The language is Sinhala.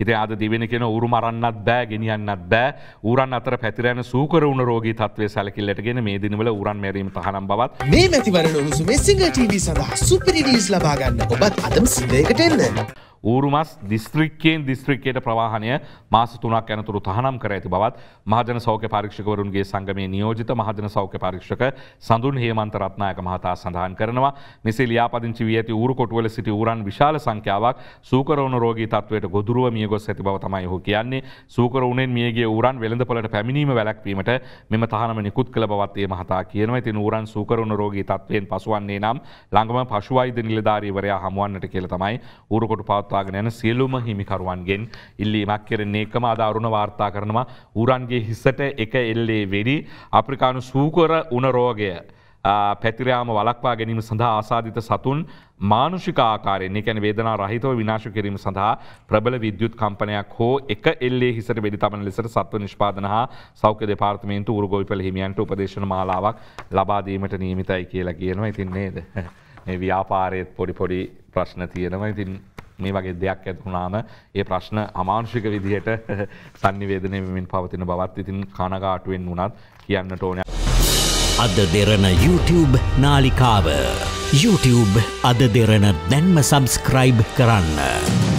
හිතේ ආද දෙවෙන කෙන උරු මරන්නත් බෑ ගෙනියන්නත් බෑ ඌරන් අතර පැතිරයන සූකර වුණ රෝගී තත්වය සැලකිල්ලට ගෙන මේ දිනවල උරන් මැරීම තහනම් බවත් මේ මැතිවරණ උණුසුමේ සිංහ ටීවී සඳහා සුපිරි ඩීස් ලබා ගන්න ඔබත් අදම සිදයකට එන්න. ඌරුමස් දිස්ත්‍රික්කයෙන් දිස්ත්‍රික්කයට ප්‍රවාහනය මාස තුනක් ඇනතුරු තහනම් කර ඇති බවත් මහජන සෞඛ්‍ය පරීක්ෂකවරුන්ගේ සංගමේ නියෝජිත මහජන සෞඛ්‍ය පරීක්ෂක සඳුන් හේමන්තරත්නායක මහතා සඳහන් කරනවා මෙසේ ලියාපදිංචි වී ඇති ඌරු කොටුවල සිටි ඌරන් විශාල සංඛ්‍යාවක් සූකරවුණු රෝගී තත්වයට ගොදුරුව මියගොස් ඇති බව තමයි ඔහු කියන්නේ සූකරවුණෙන් මියගේ ඌරන් වෙළඳපොළට පැමිණීම වැළැක්වීමට මෙම තහනම නිකුත් කළ බවත් ඒ මහතා කියනවා ඉතින් ඌරන් සූකරවුණු රෝගී තත්වයෙන් පසුවන්නේ නම් ළඟම පශු වෛද්‍ය නිලධාරීවරයා හමුවන්නට කියලා තමයි ඌරුකොටු පවත් පවත්වාගෙන යන සියලුම හිමිකරුවන්ගෙන් ඉල්ලීමක් කෙරෙන්නේ එකම අදාරුණ වාර්තා කරනවා ඌරන්ගේ හිසට එක එල්ලේ වෙඩි අප්‍රිකානු සූකර උන රෝගය පැතිරයාම වලක්වා ගැනීම සඳහා ආසාධිත සතුන් මානුෂික ආකාරයෙන් එකැන වේදනා රහිතව විනාශ කිරීම සඳහා ප්‍රබල විද්‍යුත් කම්පනයක් හෝ එක එල්ලේ හිසට වෙඩි තමන ලෙසට සත්ව නිෂ්පාදන හා සෞඛ්‍ය දෙපාර්තමේන්තු උරුගොවිපල හිමියන්ට උපදේශන මාලාවක් ලබාදීමට නීමිතයි කියලා කියනවා ඉතින් නේද. මේ ව්‍යාපාරයත් පොඩි පොඩි ප්‍රශ්න තියෙනවා ඉතින් මේ වගේ දෙයක් ඇතුුණාම ඒ ප්‍රශ්න අමානුෂික විදිහට සනිවේදනය මෙමින් පවතින බවත් ඉතින් කනගාටුවෙන් වුණත් කියන්න ටෝනය. අද දෙරන YouTube නාලිකාව. YouTube අද දෙරන දැන්ම සබස්ක්‍රයිබ් කරන්න.